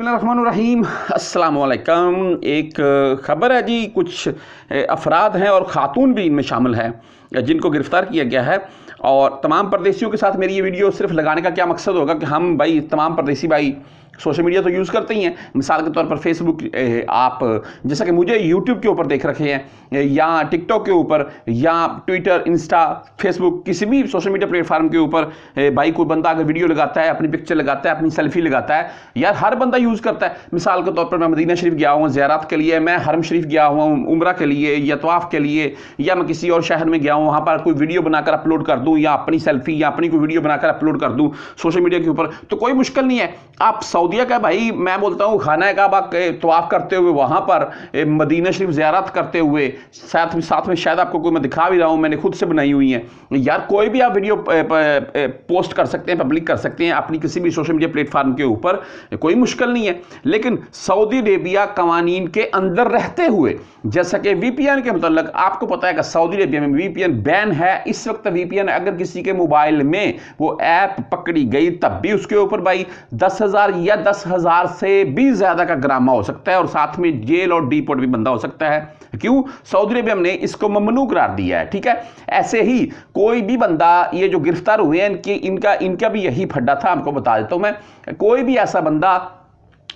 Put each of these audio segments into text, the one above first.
बसमीम अल्लाम एक ख़बर है जी कुछ अफराद हैं और ख़ातून भी इनमें शामिल है जिनको गिरफ्तार किया गया है और तमाम प्रदेशियों के साथ मेरी ये वीडियो सिर्फ लगाने का क्या मकसद होगा कि हम भाई तमाम परदेशी भाई सोशल मीडिया तो यूज़ करते ही हैं मिसाल के तौर पर फेसबुक आप जैसा कि मुझे यूट्यूब के ऊपर देख रखे हैं या टिकटॉक के ऊपर या ट्विटर इंस्टा फेसबुक किसी भी सोशल मीडिया प्लेटफॉर्म के ऊपर भाई कोई बंदा अगर वीडियो लगाता है अपनी पिक्चर लगाता है अपनी सेल्फी लगाता है यार हर बंदा यूज़ करता है मिसाल के तौर पर मैं मदीना शरीफ गया हूँ जैरात के लिए मैं हरम शरीफ गया हूँ उम्र के लिए या तोाफ़ के लिए या मैं किसी और शहर में गया हूँ वहाँ पर कोई वीडियो बनाकर अपलोड कर दूँ या अपनी सेल्फी या अपनी कोई वीडियो बनाकर अपलोड कर दूँ सोशल मीडिया के ऊपर तो कोई मुश्किल नहीं है आप सऊदीया का भाई मैं बोलता हूँ खाना का आप तवाफ़ करते हुए वहाँ पर मदीना शरीफ ज्यारत करते हुए साथ में साथ में शायद आपको कोई मैं दिखा भी रहा हूँ मैंने खुद से बनाई हुई है यार कोई भी आप वीडियो पोस्ट कर सकते हैं पब्लिक कर सकते हैं अपनी किसी भी सोशल मीडिया प्लेटफॉर्म के ऊपर कोई मुश्किल नहीं है लेकिन सऊदी अरेबिया कवानीन के अंदर रहते हुए जैसा कि वीपीएन के मुतल आपको पता है कि सऊदी अरेबिया में वीपीएन वीपीएन बैन है इस वक्त वीपीएन अगर किसी के मोबाइल में वो ऐप पकड़ी गई तब भी उसके ऊपर भाई दस हज़ार या दस हज़ार से भी ज़्यादा का ग्रामा हो सकता है और साथ में जेल और डीपोर्ट भी बंदा हो सकता है क्यों सऊदी अरब ने इसको ममनू करार दिया है ठीक है ऐसे ही कोई भी बंदा ये जो गिरफ्तार हुए हैं इनके इनका इनका भी यही फड्डा था आपको बता देता हूं मैं कोई भी ऐसा बंदा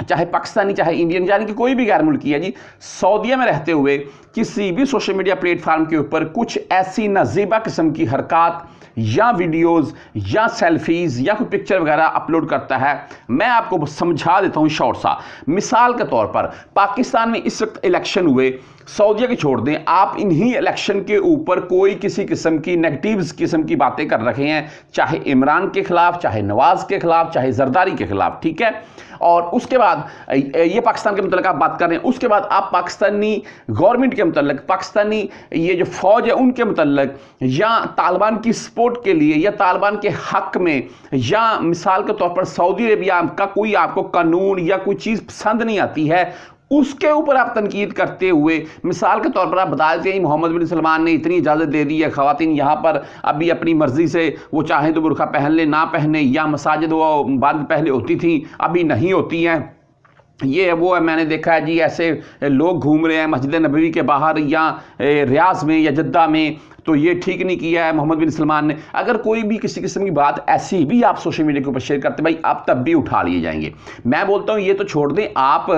चाहे पाकिस्तानी चाहे इंडियन यानी कि कोई भी गैर मुल्की है जी सऊदीया में रहते हुए किसी भी सोशल मीडिया प्लेटफार्म के ऊपर कुछ ऐसी नजीबा किस्म की हरकत या वीडियोस या सेल्फीज या कोई पिक्चर वगैरह अपलोड करता है मैं आपको समझा देता हूँ शॉर्ट सा मिसाल के तौर पर पाकिस्तान में इस वक्त इलेक्शन हुए सऊदिया की छोड़ दें आप इन्हीं इलेक्शन के ऊपर कोई किसी किस्म की नेगेटिव किस्म की बातें कर रखे हैं चाहे इमरान के खिलाफ चाहे नवाज के खिलाफ चाहे जरदारी के खिलाफ ठीक है और उसके बाद ये पाकिस्तान के मतलब आप बात कर रहे हैं उसके बाद आप पाकिस्तानी गवर्नमेंट के मतलब पाकिस्तानी ये जो फौज है उनके मतलब या तालिबान की सपोर्ट के लिए या तालिबान के हक में या मिसाल के तौर पर सऊदी अरबिया का कोई आपको कानून या कोई चीज़ पसंद नहीं आती है उसके ऊपर आप तनकीद करते हुए मिसाल के तौर पर आप बता देते हैं मोहम्मद बिन सलमान ने इतनी इजाज़त दे दी है खातन यहाँ पर अभी अपनी मर्ज़ी से वो चाहें तो बुरखा पहन लें ना पहने या मसाजिद वो बाद पहले होती थी अभी नहीं होती हैं ये है वो है मैंने देखा है जी ऐसे लोग घूम रहे हैं मस्जिद नबी के बाहर या रियाज में या जद्दा में तो ये ठीक नहीं किया है मोहम्मद बिन सलमान ने अगर कोई भी किसी किस्म की बात ऐसी भी आप सोशल मीडिया के ऊपर शेयर करते भाई आप तब भी उठा लिए जाएंगे मैं बोलता हूँ ये तो छोड़ दें आप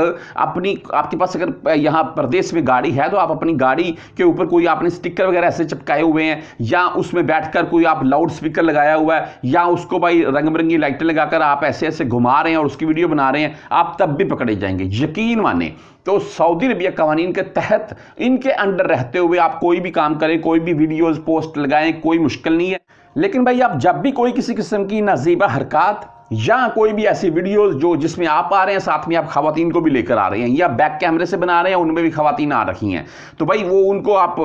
अपनी आपके पास अगर यहाँ प्रदेश में गाड़ी है तो आप अपनी गाड़ी के ऊपर कोई आपने स्टिकर वगैरह ऐसे चिपकाए हुए हैं या उसमें बैठ कोई आप लाउड स्पीकर लगाया हुआ है या उसको भाई रंग बिरंगी लाइटें लगाकर आप ऐसे ऐसे घुमा रहे हैं और उसकी वीडियो बना रहे हैं आप तब भी पकड़े जाएंगे यकीन माने तो सऊदी अरबिया कवानीन के तहत इनके अंडर रहते हुए आप कोई भी काम करें कोई भी वीडियो वीडियोस पोस्ट लगाएं कोई मुश्किल नहीं है लेकिन भाई आप जब भी कोई किसी किस्म की नजीबा हरकत या कोई भी ऐसी वीडियोस जो जिसमें आप आ रहे हैं साथ में आप खातन को भी लेकर आ रहे हैं या बैक कैमरे से बना रहे हैं उनमें भी खातन आ रखी हैं तो भाई वो उनको आप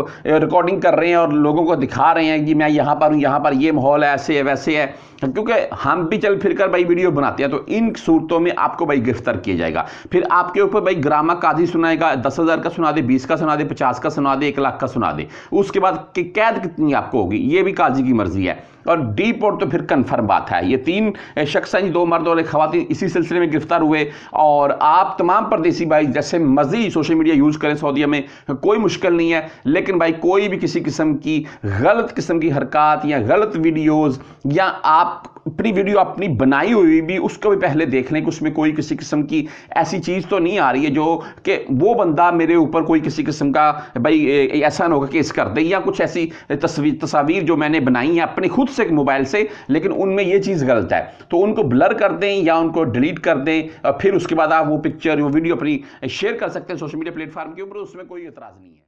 रिकॉर्डिंग कर रहे हैं और लोगों को दिखा रहे हैं कि मैं यहाँ पर हूँ यहाँ पर ये माहौल है ऐसे है वैसे है क्योंकि हम भी चल फिर कर भाई वीडियो बनाते हैं तो इन सूरतों में आपको भाई गिरफ्तार किया जाएगा फिर आपके ऊपर भाई ग्रामा काजी सुनाएगा दस हज़ार का सुना दे बीस का सुना दे पचास का सुना दे एक लाख का सुना दे उसके बाद कि कैद कितनी आपको होगी ये भी काजी की मर्जी है और डीपोर्ट तो फिर कन्फर्म बात है ये तीन शख्स सही दो मर्द और एक खातन इसी सिलसिले में गिरफ्तार हुए और आप तमाम परदेसी भाई जैसे मर्जी सोशल मीडिया यूज़ करें सऊदीया में कोई मुश्किल नहीं है लेकिन भाई कोई भी किसी किस्म की गलत किस्म की हरकत या गलत वीडियोज़ या आप अपनी वीडियो अपनी बनाई हुई भी उसको भी पहले देख लें कि उसमें कोई किसी किस्म की ऐसी चीज़ तो नहीं आ रही है जो कि वो बंदा मेरे ऊपर कोई किसी किस्म का भाई ऐसा ना होगा केस कर दे या कुछ ऐसी तस्वीर तस्वीर जो मैंने बनाई हैं अपने खुद से मोबाइल से लेकिन उनमें ये चीज़ गलत है तो उनको ब्लर कर दें या उनको डिलीट कर दें फिर उसके बाद आप वो पिक्चर वो वीडियो अपनी शेयर कर सकते हैं सोशल मीडिया प्लेटफॉर्म के ऊपर उसमें कोई एतराज़ नहीं है